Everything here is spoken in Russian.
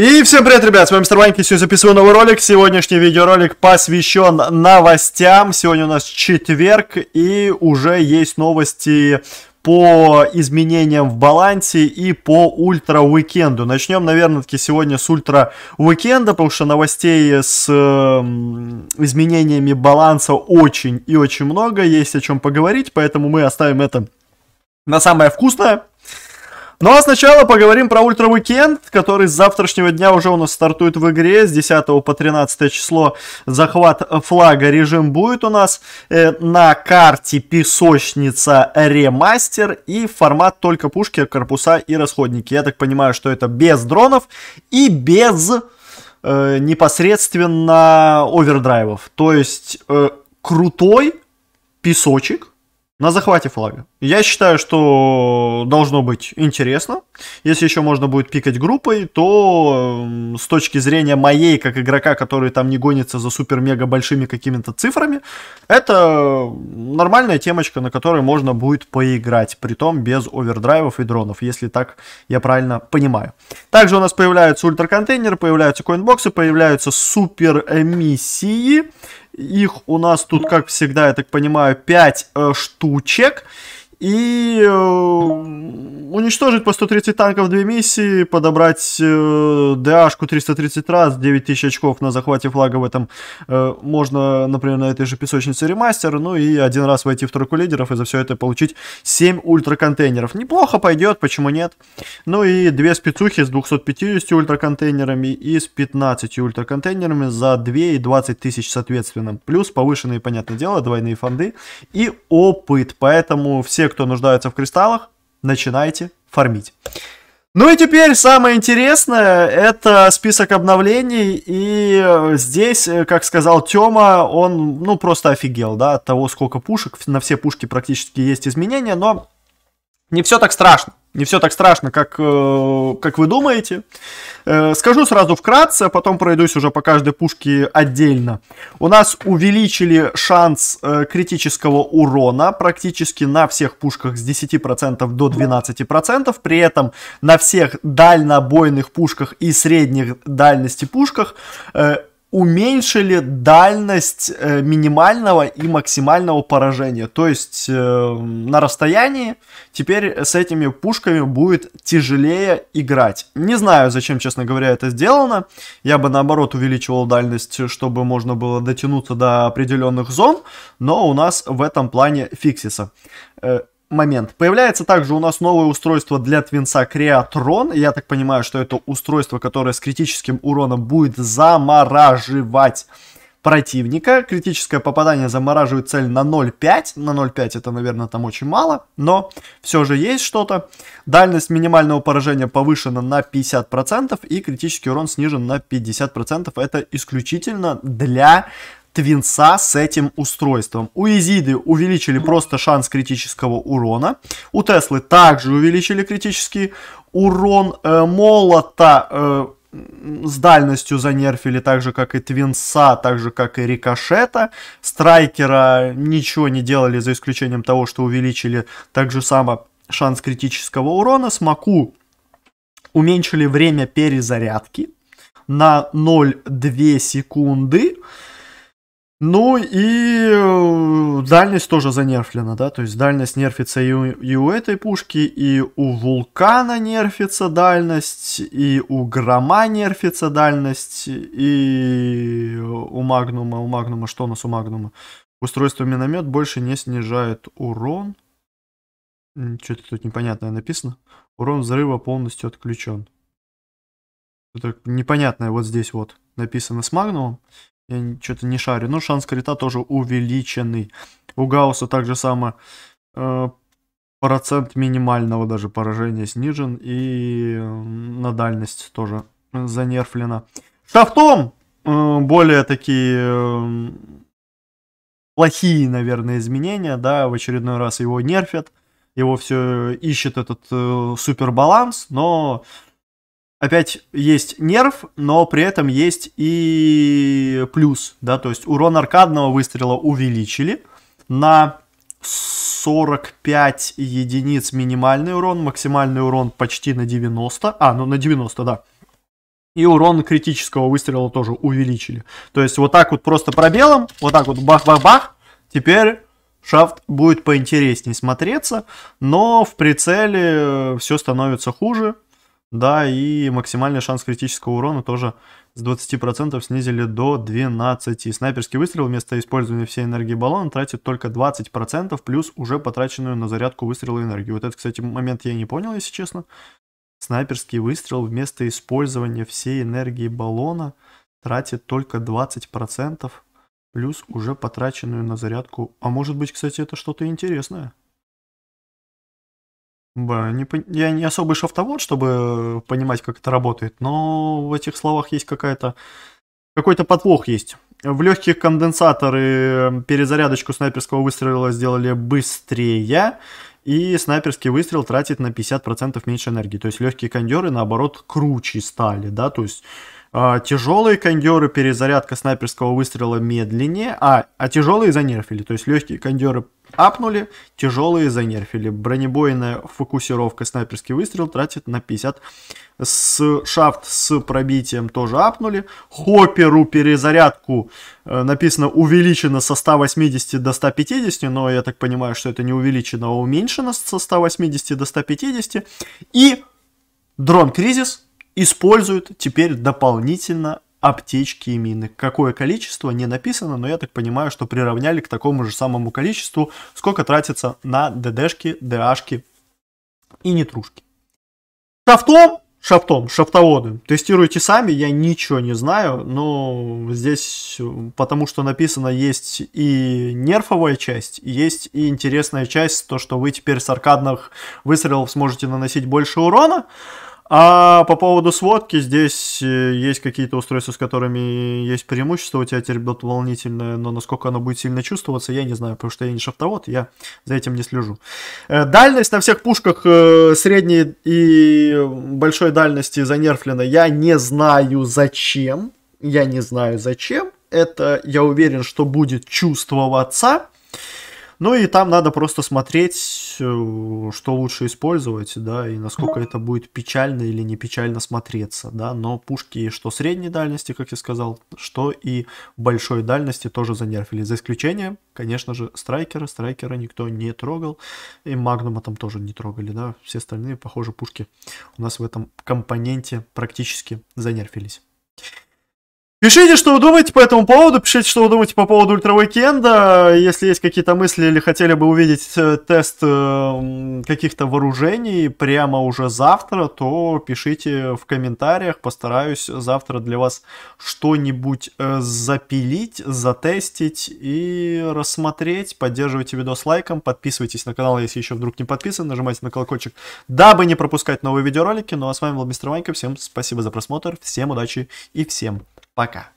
И всем привет, ребят, с вами Мистер Ваньки, сегодня записываю новый ролик. Сегодняшний видеоролик посвящен новостям. Сегодня у нас четверг и уже есть новости по изменениям в балансе и по ультра уикенду. Начнем, наверное, таки сегодня с ультра уикенда, потому что новостей с э, изменениями баланса очень и очень много, есть о чем поговорить, поэтому мы оставим это на самое вкусное. Ну а сначала поговорим про Ультра Уикенд, который с завтрашнего дня уже у нас стартует в игре. С 10 по 13 число захват флага режим будет у нас. Э, на карте песочница ремастер и формат только пушки, корпуса и расходники. Я так понимаю, что это без дронов и без э, непосредственно овердрайвов. То есть э, крутой песочек, на захвате флага. Я считаю, что должно быть интересно. Если еще можно будет пикать группой, то эм, с точки зрения моей, как игрока, который там не гонится за супер-мега большими какими-то цифрами, это нормальная темочка, на которой можно будет поиграть, при том без овердрайвов и дронов, если так я правильно понимаю. Также у нас появляются ультраконтейнеры, появляются коинбоксы, появляются супер-эмиссии, их у нас тут, как всегда, я так понимаю, 5 э, штучек и э, уничтожить по 130 танков две миссии, подобрать э, ДАшку 330 раз, 9000 очков на захвате флага в этом э, можно, например, на этой же песочнице ремастер, ну и один раз войти в тройку лидеров и за все это получить 7 ультраконтейнеров. Неплохо пойдет, почему нет? Ну и две спецухи с 250 ультраконтейнерами и с 15 ультраконтейнерами за 2 и 20 тысяч соответственно. Плюс повышенные, понятное дело, двойные фонды и опыт, поэтому все кто нуждается в кристаллах, начинайте фармить. Ну и теперь самое интересное, это список обновлений, и э, здесь, э, как сказал Тёма, он, ну, просто офигел, да, от того, сколько пушек, на все пушки практически есть изменения, но не все так страшно не все так страшно, как, э, как вы думаете. Э, скажу сразу вкратце, а потом пройдусь уже по каждой пушке отдельно. У нас увеличили шанс э, критического урона практически на всех пушках с 10% до 12%. При этом на всех дальнобойных пушках и средних дальности пушках уменьшили дальность э, минимального и максимального поражения. То есть э, на расстоянии теперь с этими пушками будет тяжелее играть. Не знаю, зачем, честно говоря, это сделано. Я бы наоборот увеличивал дальность, чтобы можно было дотянуться до определенных зон, но у нас в этом плане фиксится. Э, момент. Появляется также у нас новое устройство для Твинса Креатрон. Я так понимаю, что это устройство, которое с критическим уроном будет замораживать противника. Критическое попадание замораживает цель на 0,5. На 0,5 это, наверное, там очень мало, но все же есть что-то. Дальность минимального поражения повышена на 50% и критический урон снижен на 50%. Это исключительно для Твинса с этим устройством. У Изиды увеличили просто шанс критического урона. У Теслы также увеличили критический урон. Э, молота э, с дальностью занерфили, так же как и Твинса, так же как и Рикошета. Страйкера ничего не делали, за исключением того, что увеличили так же само шанс критического урона. Смоку уменьшили время перезарядки на 0,2 секунды. Ну и э, дальность тоже занерфлена, да, то есть дальность нерфится и у, и у этой пушки, и у вулкана нерфится дальность, и у грома нерфится дальность, и у магнума, у магнума, что у нас у магнума? Устройство миномет больше не снижает урон. Что-то тут непонятное написано. Урон взрыва полностью отключен. Это непонятное вот здесь вот написано с магнумом. Я что-то не шарю. Но ну, шанс крита тоже увеличенный. У Гаусса также само э, процент минимального даже поражения снижен. И на дальность тоже занерфлено. Шафтом э, более такие э, плохие, наверное, изменения. Да, в очередной раз его нерфят. Его все ищет этот э, супербаланс, но опять есть нерв, но при этом есть и плюс, да, то есть урон аркадного выстрела увеличили на 45 единиц минимальный урон, максимальный урон почти на 90, а, ну на 90, да. И урон критического выстрела тоже увеличили. То есть вот так вот просто пробелом, вот так вот бах-бах-бах, теперь шафт будет поинтереснее смотреться, но в прицеле э, все становится хуже, да, и максимальный шанс критического урона тоже с 20% снизили до 12. снайперский выстрел вместо использования всей энергии баллона тратит только 20% плюс уже потраченную на зарядку выстрела энергию. Вот этот, кстати, момент я не понял, если честно. Снайперский выстрел вместо использования всей энергии баллона тратит только 20% плюс уже потраченную на зарядку. А может быть, кстати, это что-то интересное. Да, не, я не особый шафтовод, чтобы понимать, как это работает, но в этих словах есть какая-то какой-то подвох есть. В легких конденсаторы эм, перезарядочку снайперского выстрела сделали быстрее, и снайперский выстрел тратит на 50% меньше энергии. То есть легкие кондеры, наоборот, круче стали, да, то есть а, тяжелые кондеры перезарядка снайперского выстрела медленнее, а, а тяжелые занерфили, то есть легкие кондеры апнули, тяжелые занерфили. Бронебойная фокусировка, снайперский выстрел тратит на 50. С шафт с пробитием тоже апнули. Хопперу перезарядку э, написано увеличено со 180 до 150, но я так понимаю, что это не увеличено, а уменьшено со 180 до 150. И дрон кризис используют теперь дополнительно аптечки имины. Какое количество, не написано, но я так понимаю, что приравняли к такому же самому количеству, сколько тратится на ДДшки, ДАшки и нетрушки. Шафтом, шафтом, шафтоводы. Тестируйте сами, я ничего не знаю, но здесь, потому что написано, есть и нерфовая часть, есть и интересная часть, то, что вы теперь с аркадных выстрелов сможете наносить больше урона, а по поводу сводки, здесь э, есть какие-то устройства, с которыми есть преимущество, у тебя теребет волнительное, но насколько оно будет сильно чувствоваться, я не знаю, потому что я не шафтовод, я за этим не слежу. Э, дальность на всех пушках э, средней и большой дальности занерфлена, я не знаю зачем, я не знаю зачем, это, я уверен, что будет чувствоваться. Ну и там надо просто смотреть, э, что лучше использовать, да, и насколько ну. это будет печально или не печально смотреться, да. Но пушки что средней дальности, как я сказал, что и большой дальности тоже занерфили. За исключением, конечно же, страйкера. Страйкера никто не трогал, и магнума там тоже не трогали, да. Все остальные, похоже, пушки у нас в этом компоненте практически занерфились. Пишите, что вы думаете по этому поводу, пишите, что вы думаете по поводу Ультра Уикенда, если есть какие-то мысли или хотели бы увидеть э, тест э, каких-то вооружений прямо уже завтра, то пишите в комментариях, постараюсь завтра для вас что-нибудь э, запилить, затестить и рассмотреть. Поддерживайте видос лайком, подписывайтесь на канал, если еще вдруг не подписаны, нажимайте на колокольчик, дабы не пропускать новые видеоролики. Ну а с вами был Мистер Ванька, всем спасибо за просмотр, всем удачи и всем Пока.